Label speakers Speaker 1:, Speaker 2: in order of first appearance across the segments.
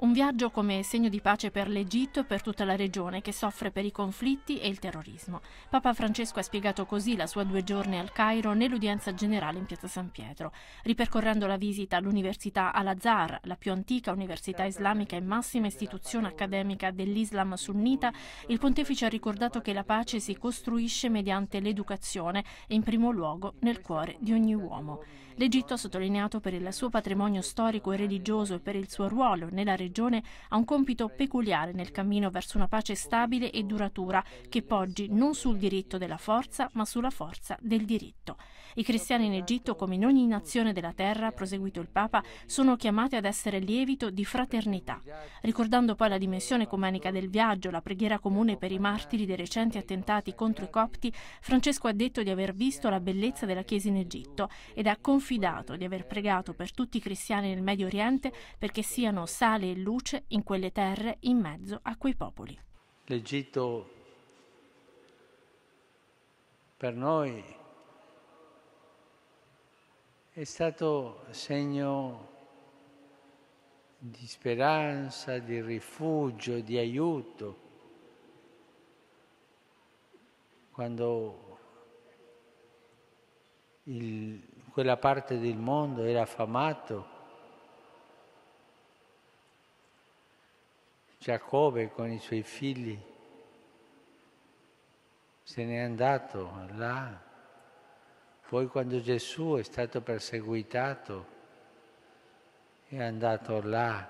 Speaker 1: Un viaggio come segno di pace per l'Egitto e per tutta la regione che soffre per i conflitti e il terrorismo. Papa Francesco ha spiegato così la sua due giorni al Cairo nell'udienza generale in piazza San Pietro, ripercorrendo la visita all'Università Al-Azhar, la più antica università islamica e massima istituzione accademica dell'Islam sunnita. Il pontefice ha ricordato che la pace si costruisce mediante l'educazione e in primo luogo nel cuore di ogni uomo. L'Egitto ha sottolineato per il suo patrimonio storico e religioso e per il suo ruolo nella regione regione ha un compito peculiare nel cammino verso una pace stabile e duratura che poggi non sul diritto della forza, ma sulla forza del diritto. I cristiani in Egitto, come in ogni nazione della terra, proseguito il Papa, sono chiamati ad essere lievito di fraternità. Ricordando poi la dimensione ecumenica del viaggio, la preghiera comune per i martiri dei recenti attentati contro i copti, Francesco ha detto di aver visto la bellezza della Chiesa in Egitto ed ha confidato di aver pregato per tutti i cristiani nel Medio Oriente perché siano sale e luce in quelle terre in mezzo a quei popoli.
Speaker 2: L'Egitto per noi è stato segno di speranza, di rifugio, di aiuto. Quando il, quella parte del mondo era affamato, Giacobbe con i suoi figli se n'è andato là. Poi quando Gesù è stato perseguitato è andato là.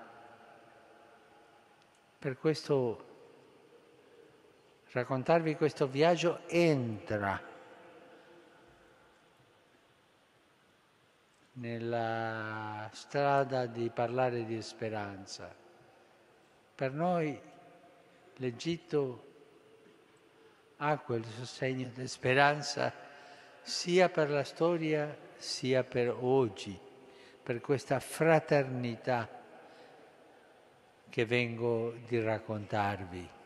Speaker 2: Per questo raccontarvi questo viaggio entra nella strada di parlare di speranza. Per noi l'Egitto ha quel sostegno di speranza sia per la storia sia per oggi, per questa fraternità che vengo di raccontarvi.